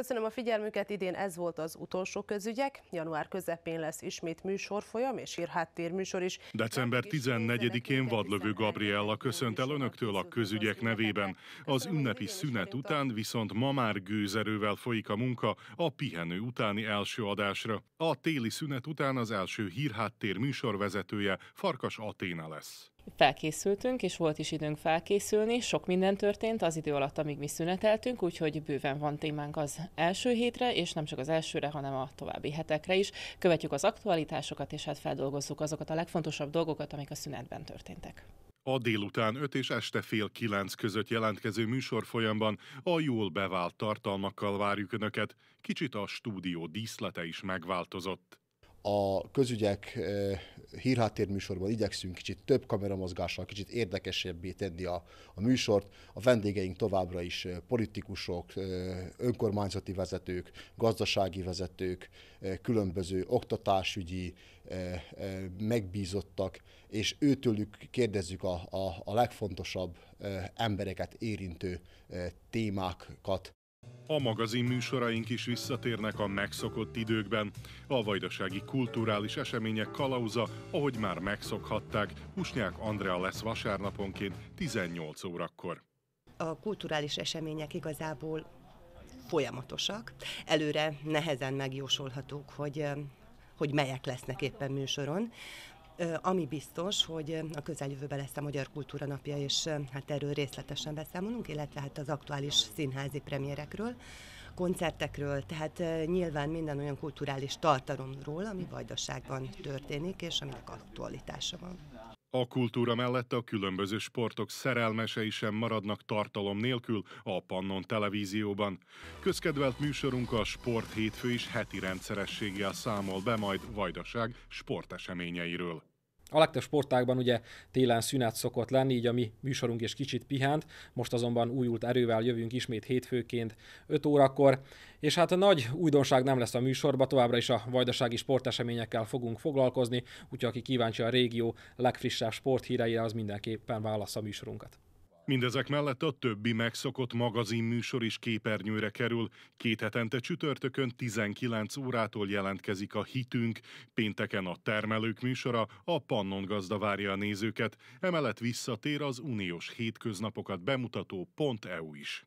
Köszönöm a figyelmüket, idén ez volt az utolsó közügyek. Január közepén lesz ismét műsorfolyam és írháttér műsor is. December 14-én Vadlövő Gabriella köszönt el önöktől a közügyek nevében. Az ünnepi szünet után viszont ma már gőzerővel folyik a munka a pihenő utáni első adásra. A téli szünet után az első hírháttér műsorvezetője Farkas Aténa lesz felkészültünk, és volt is időnk felkészülni, sok minden történt az idő alatt, amíg mi szüneteltünk, úgyhogy bőven van témánk az első hétre, és nem csak az elsőre, hanem a további hetekre is. Követjük az aktualitásokat, és hát feldolgozzuk azokat a legfontosabb dolgokat, amik a szünetben történtek. A délután 5 és este fél 9 között jelentkező műsorfolyamban a jól bevált tartalmakkal várjuk Önöket, kicsit a stúdió díszlete is megváltozott a közügyek eh, hírháttérműsorban igyekszünk kicsit több kameramozgással, kicsit érdekesebbé tenni a, a műsort. A vendégeink továbbra is eh, politikusok, eh, önkormányzati vezetők, gazdasági vezetők, különböző oktatásügyi megbízottak, és őtőlük kérdezzük a, a, a legfontosabb embereket érintő témákat. A magazin műsoraink is visszatérnek a megszokott időkben. A vajdasági kulturális események kalauza, ahogy már megszokhatták, Husnyák Andrea lesz vasárnaponként 18 órakor. A kulturális események igazából folyamatosak. Előre nehezen megjósolhatók, hogy hogy melyek lesznek éppen műsoron. Ami biztos, hogy a közeljövőben lesz a Magyar Kultúra Napja, és hát erről részletesen beszámolunk, illetve hát az aktuális színházi premierekről koncertekről, tehát nyilván minden olyan kulturális tartalomról, ami vajdaságban történik, és aminek aktualitása van. A kultúra mellett a különböző sportok szerelmesei sem maradnak tartalom nélkül a Pannon televízióban. Közkedvelt műsorunk a Sport hétfő is heti rendszerességgel számol be majd Vajdaság sporteseményeiről. A legtöbb sportágban ugye télen szünet szokott lenni, így a mi műsorunk is kicsit pihent, most azonban újult erővel jövünk ismét hétfőként 5 órakor, és hát a nagy újdonság nem lesz a műsorban, továbbra is a vajdasági sporteseményekkel fogunk foglalkozni, úgyhogy aki kíváncsi a régió legfrissebb sporthíreire, az mindenképpen válasz a műsorunkat. Mindezek mellett a többi megszokott magazinműsor is képernyőre kerül. Két hetente csütörtökön 19 órától jelentkezik a Hitünk, pénteken a Termelők műsora, a Pannon gazda várja a nézőket, emellett visszatér az uniós hétköznapokat bemutató .eu is.